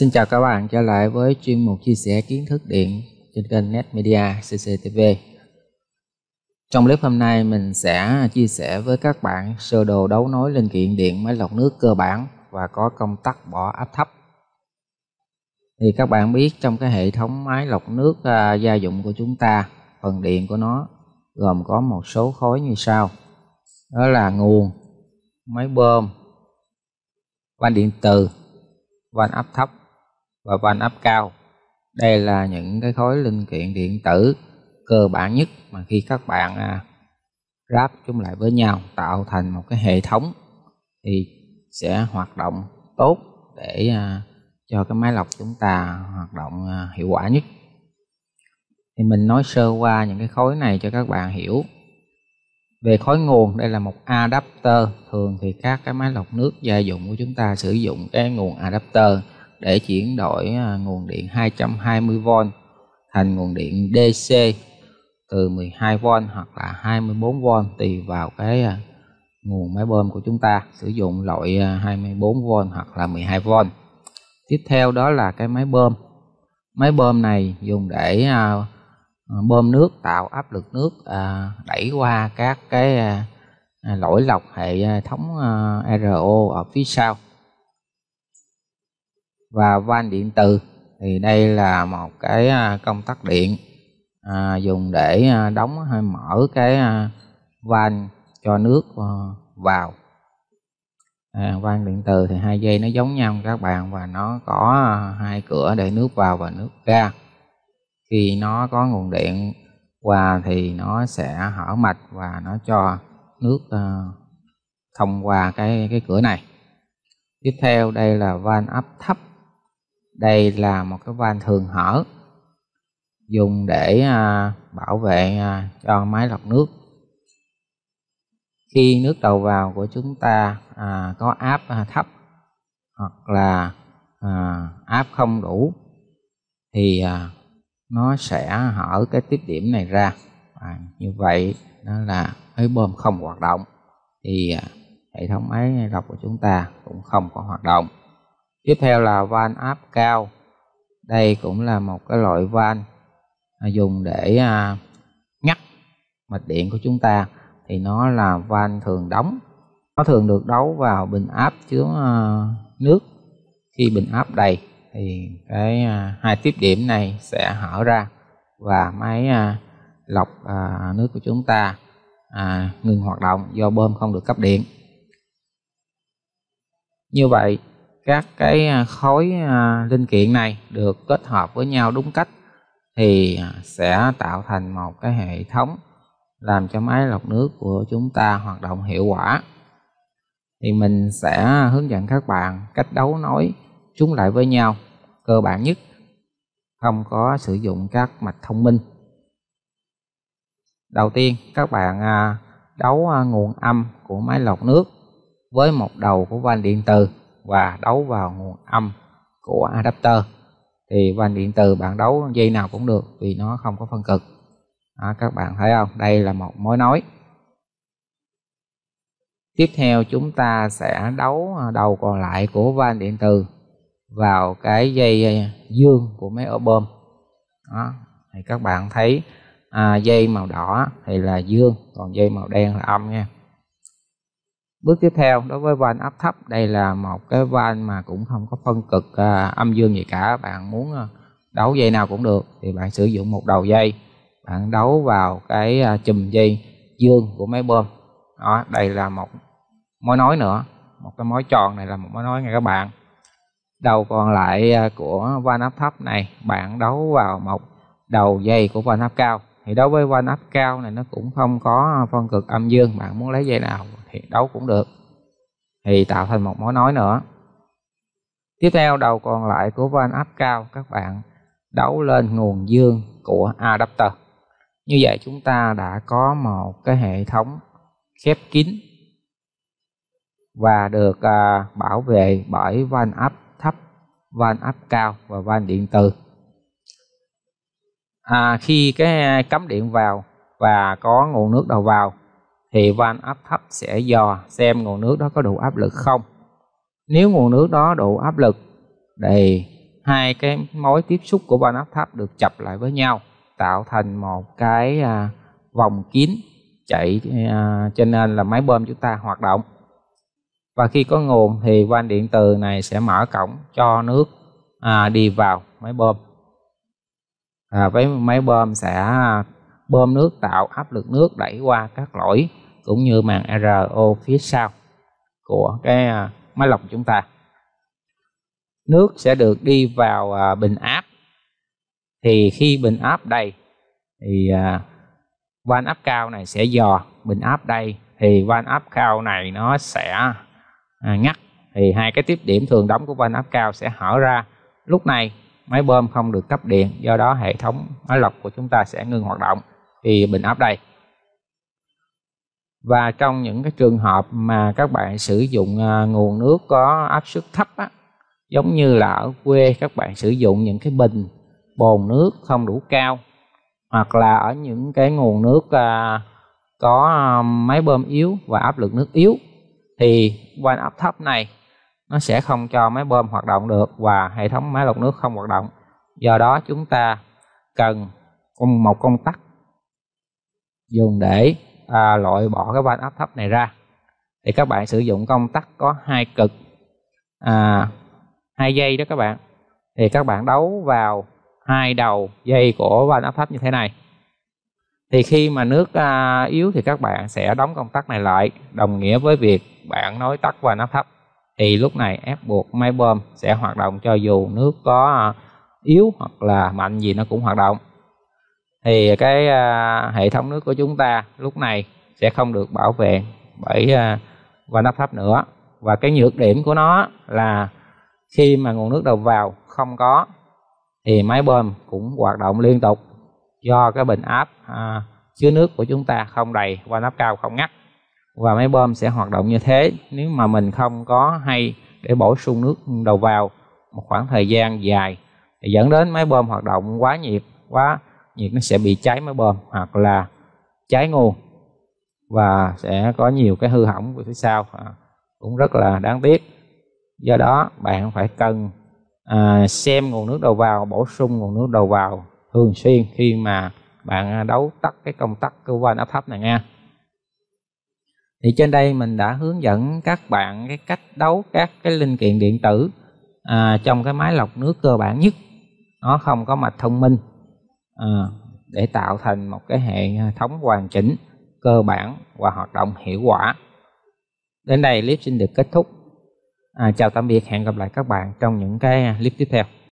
Xin chào các bạn trở lại với chuyên mục chia sẻ kiến thức điện trên kênh Net Media CCTV. Trong clip hôm nay mình sẽ chia sẻ với các bạn sơ đồ đấu nối linh kiện điện máy lọc nước cơ bản và có công tắc bỏ áp thấp. Thì các bạn biết trong cái hệ thống máy lọc nước à, gia dụng của chúng ta, phần điện của nó gồm có một số khối như sau. Đó là nguồn, máy bơm, van điện từ, van áp thấp và van áp cao. Đây là những cái khối linh kiện điện tử cơ bản nhất mà khi các bạn à, ráp chúng lại với nhau tạo thành một cái hệ thống thì sẽ hoạt động tốt để à, cho cái máy lọc chúng ta hoạt động à, hiệu quả nhất. Thì mình nói sơ qua những cái khối này cho các bạn hiểu. Về khối nguồn đây là một adapter, thường thì các cái máy lọc nước gia dụng của chúng ta sử dụng cái nguồn adapter để chuyển đổi à, nguồn điện 220V thành nguồn điện DC từ 12V hoặc là 24V tùy vào cái à, nguồn máy bơm của chúng ta sử dụng loại 24V à, hoặc là 12V tiếp theo đó là cái máy bơm máy bơm này dùng để bơm nước tạo áp lực nước đẩy qua các cái lỗi lọc hệ thống RO ở phía sau và van điện từ thì đây là một cái à, công tắc điện à, dùng để à, đóng hay mở cái à, van cho nước vào à, van điện từ thì hai dây nó giống nhau các bạn và nó có hai cửa để nước vào và nước ra khi nó có nguồn điện qua thì nó sẽ hở mạch và nó cho nước uh, thông qua cái cái cửa này tiếp theo đây là van áp thấp đây là một cái van thường hở dùng để à, bảo vệ à, cho máy lọc nước khi nước đầu vào của chúng ta à, có áp à, thấp hoặc là à, áp không đủ thì à, nó sẽ hở cái tiết điểm này ra à, như vậy đó là cái bơm không hoạt động thì à, hệ thống máy lọc của chúng ta cũng không có hoạt động tiếp theo là van áp cao đây cũng là một cái loại van à, dùng để à, nhắc mạch điện của chúng ta thì nó là van thường đóng nó thường được đấu vào bình áp chứa à, nước khi bình áp đầy thì cái hai tiếp điểm này sẽ hở ra và máy lọc nước của chúng ta ngừng hoạt động do bơm không được cấp điện như vậy các cái à, khối à, linh kiện này được kết hợp với nhau đúng cách thì à, sẽ tạo thành một cái hệ thống làm cho máy lọc nước của chúng ta hoạt động hiệu quả thì mình sẽ hướng dẫn các bạn cách đấu nối chúng lại với nhau cơ bản nhất không có sử dụng các mạch thông minh đầu tiên các bạn đấu nguồn âm của máy lọc nước với một đầu của van điện từ và đấu vào nguồn âm của adapter thì van điện từ bạn đấu dây nào cũng được vì nó không có phân cực đó, các bạn thấy không đây là một mối nối tiếp theo chúng ta sẽ đấu à, đầu còn lại của van điện từ vào cái dây à, dương của máy ổ bơm đó thì các bạn thấy à, dây màu đỏ thì là dương còn dây màu đen là âm nha bước tiếp theo đối với van áp thấp đây là một cái van mà cũng không có phân cực à, âm dương gì cả bạn muốn à, đấu dây nào cũng được thì bạn sử dụng một đầu dây bạn đấu vào cái à, chùm dây dương của máy bơm đó đây là một mối nối nữa một cái mối tròn này là một mối nối nha các bạn đầu còn lại à, của van áp thấp này bạn đấu vào một đầu dây của van áp cao thì đối với van áp cao này nó cũng không có phân cực âm dương bạn muốn lấy dây nào thì đấu cũng được thì tạo thành một mối nói nữa tiếp theo đầu còn lại của van áp cao các bạn đấu lên nguồn dương của adapter như vậy chúng ta đã có một cái hệ thống khép kín và được à, bảo vệ bởi van áp thấp van áp cao và van điện từ à, khi cái cắm điện vào và có nguồn nước đầu vào thì van áp thấp sẽ dò xem nguồn nước đó có đủ áp lực không. Nếu nguồn nước đó đủ áp lực thì hai cái mối tiếp xúc của van áp thấp được chập lại với nhau tạo thành một cái à, vòng kín chạy à, cho nên là máy bơm chúng ta hoạt động. Và khi có nguồn thì van điện từ này sẽ mở cổng cho nước à, đi vào máy bơm. À, với máy bơm sẽ à, bơm nước tạo áp lực nước đẩy qua các lõi cũng như màn RO phía sau của cái à, máy lọc chúng ta nước sẽ được đi vào à, bình áp thì khi bình áp đầy thì à, van áp cao này sẽ dò bình áp đầy thì van áp cao này nó sẽ ngắt thì hai cái tiếp điểm thường đóng của van áp cao sẽ hở ra lúc này máy bơm không được cấp điện do đó hệ thống máy lọc của chúng ta sẽ ngừng hoạt động thì bình áp đầy và trong những cái trường hợp mà các bạn sử dụng à, nguồn nước có áp suất thấp á, giống như là ở quê các bạn sử dụng những cái bình bồn nước không đủ cao hoặc là ở những cái nguồn nước à, có à, máy bơm yếu và áp lực nước yếu thì quanh áp thấp này nó sẽ không cho máy bơm hoạt động được và hệ thống máy lọc nước không hoạt động do đó chúng ta cần một công tắc dùng để à, loại bỏ cái van áp thấp này ra thì các bạn sử dụng công tắc có hai cực à, hai dây đó các bạn thì các bạn đấu vào hai đầu dây của van áp thấp như thế này thì khi mà nước à, yếu thì các bạn sẽ đóng công tắc này lại đồng nghĩa với việc bạn nối tắt van áp thấp thì lúc này ép buộc máy bơm sẽ hoạt động cho dù nước có à, yếu hoặc là mạnh gì nó cũng hoạt động thì cái uh, hệ thống nước của chúng ta lúc này sẽ không được bảo vệ bởi uh, và nắp thấp nữa và cái nhược điểm của nó là khi mà nguồn nước đầu vào không có thì máy bơm cũng hoạt động liên tục do cái bình áp à, chứa nước của chúng ta không đầy và nắp cao không ngắt và máy bơm sẽ hoạt động như thế nếu mà mình không có hay để bổ sung nước đầu vào một khoảng thời gian dài thì dẫn đến máy bơm hoạt động quá nhiệt quá nhiệt nó sẽ bị cháy máy bơm hoặc là cháy nguồn và sẽ có nhiều cái hư hỏng về phía sau à, cũng rất là đáng tiếc do đó bạn phải cần à, xem nguồn nước đầu vào bổ sung nguồn nước đầu vào thường xuyên khi mà bạn đấu tắt cái công tắc cơ quan áp thấp này nha thì trên đây mình đã hướng dẫn các bạn cái cách đấu các cái linh kiện điện tử à, trong cái máy lọc nước cơ bản nhất nó không có mạch thông minh Ờ, để tạo thành một cái hệ thống hoàn chỉnh cơ bản và hoạt động hiệu quả đến đây clip xin được kết thúc à, chào tạm biệt hẹn gặp lại các bạn trong những cái clip tiếp theo